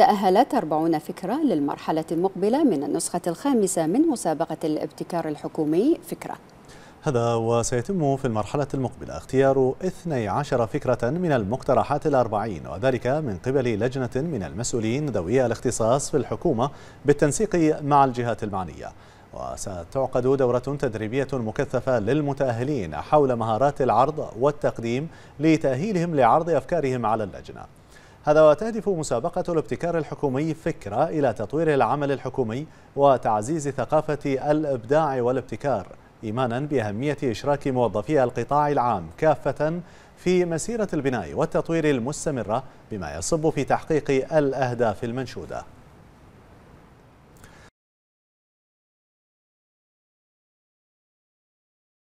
تأهلت 40 فكرة للمرحلة المقبلة من النسخة الخامسة من مسابقة الابتكار الحكومي فكرة هذا وسيتم في المرحلة المقبلة اختيار 12 فكرة من المقترحات الأربعين وذلك من قبل لجنة من المسؤولين ذوي الاختصاص في الحكومة بالتنسيق مع الجهات المعنية وستعقد دورة تدريبية مكثفة للمتأهلين حول مهارات العرض والتقديم لتأهيلهم لعرض أفكارهم على اللجنة هذا وتهدف مسابقة الابتكار الحكومي فكرة إلى تطوير العمل الحكومي وتعزيز ثقافة الإبداع والابتكار إيمانا بأهمية إشراك موظفي القطاع العام كافة في مسيرة البناء والتطوير المستمرة بما يصب في تحقيق الأهداف المنشودة